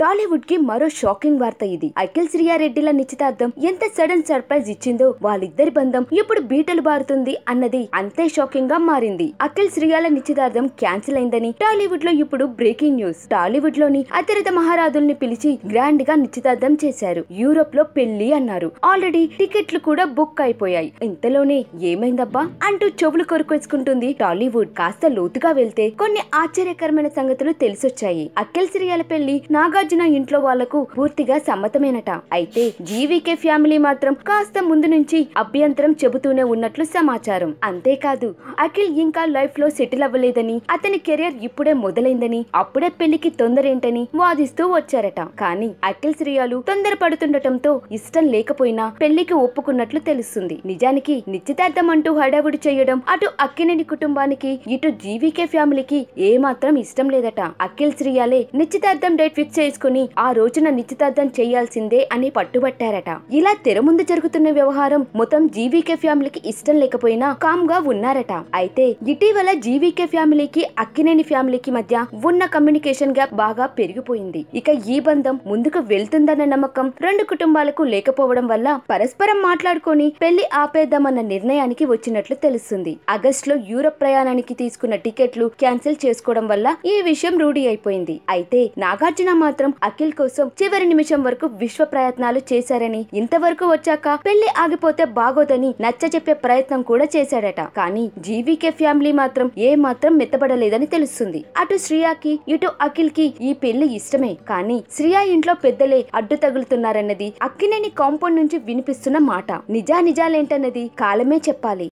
టాలీవుడ్ కి మరో షాకింగ్ వార్త ఇది అఖిల్ శ్రీయారెడ్డిల నిశ్చితార్థం ఎంత సడన్ సర్ప్రైజ్ ఇచ్చిందో వాళ్ళిద్దరి బంధం ఇప్పుడు బీటలు బారుతుంది అన్నది అంతే షాకింగ్ గా మారింది అఖిల్ శ్రీయాల నిశ్చితార్థం క్యాన్సిల్ అయిందని టాలీవుడ్ లో ఇప్పుడు బ్రేకింగ్ న్యూస్ టాలీవుడ్ లోని అతిరత మహారాజుల్ని పిలిచి గ్రాండ్ గా నిశ్చితార్థం చేశారు యూరోప్ లో పెళ్లి అన్నారు ఆల్రెడీ టికెట్లు కూడా బుక్ అయిపోయాయి ఇంతలోనే ఏమైందబ్బా అంటూ చెవులు కొరుకొచ్చుకుంటుంది టాలీవుడ్ కాస్త లోతుగా వెళ్తే కొన్ని ఆశ్చర్యకరమైన సంగతులు తెలిసొచ్చాయి అఖిల్ శ్రీయాల పెళ్లి నాగార్జున నాగార్జున ఇంట్లో వాళ్లకు పూర్తిగా సమ్మతమేనట అయితే జీవీకే ఫ్యామిలీ మాత్రం కాస్త ముందు నుంచి అభ్యంతరం చెబుతూనే ఉన్నట్లు సమాచారం అంతేకాదు అఖిల్ ఇంకా లైఫ్ లో సెటిల్ అవ్వలేదని అతని కెరియర్ ఇప్పుడే మొదలైందని అప్పుడే పెళ్లికి తొందరేంటని వాదిస్తూ వచ్చారట కానీ అఖిల్ శ్రీయాలు తొందర పడుతుండటంతో ఇష్టం లేకపోయినా పెళ్లికి ఒప్పుకున్నట్లు తెలుస్తుంది నిజానికి నిశ్చితార్థం అంటూ హడావుడి చేయడం అటు అక్కినేని కుటుంబానికి ఇటు జీవీకే ఫ్యామిలీకి ఏమాత్రం ఇష్టం లేదట అఖిల్ శ్రీయాలే నిశ్చితార్థం డేట్ ఫిక్స్ చేసుకు తెలుసుకుని ఆ రోజున నిశ్చితార్థం చేయాల్సిందే అని పట్టుబట్టారట ఇలా తెర ముందు జరుగుతున్న వ్యవహారం మొత్తం జీవీకే ఫ్యామిలీకి ఇష్టం లేకపోయినా కామ్ గా ఉన్నారట అయితే ఇటీవల జీవీకే ఫ్యామిలీకి అక్కినేని ఫ్యామిలీకి మధ్య ఉన్న కమ్యూనికేషన్ గ్యాప్ బాగా పెరిగిపోయింది ఇక ఈ బంధం ముందుకు వెళ్తుందన్న నమ్మకం రెండు కుటుంబాలకు లేకపోవడం వల్ల పరస్పరం మాట్లాడుకొని పెళ్లి ఆపేద్దామన్న నిర్ణయానికి వచ్చినట్లు తెలుస్తుంది ఆగస్ట్ లో యూరప్ ప్రయాణానికి తీసుకున్న టికెట్లు క్యాన్సిల్ చేసుకోవడం వల్ల ఈ విషయం రూఢి అయిపోయింది అయితే నాగార్జున మాత్రం మాత్రం అఖిల్ కోసం చివరి నిమిషం వరకు విశ్వ ప్రయత్నాలు చేశారని ఇంతవరకు వచ్చాక పెళ్లి ఆగిపోతే బాగోదని నచ్చ చెప్పే ప్రయత్నం కూడా చేశాడట కానీ జీవీకే ఫ్యామిలీ మాత్రం ఏ మాత్రం మెత్తబడలేదని తెలుస్తుంది అటు శ్రియాకి ఇటు అఖిల్ కి ఈ పెళ్లి ఇష్టమే కానీ శ్రియా ఇంట్లో పెద్దలే అడ్డు తగులుతున్నారన్నది అక్కినేని కాంపౌండ్ నుంచి వినిపిస్తున్న మాట నిజా నిజాలేంటన్నది కాలమే చెప్పాలి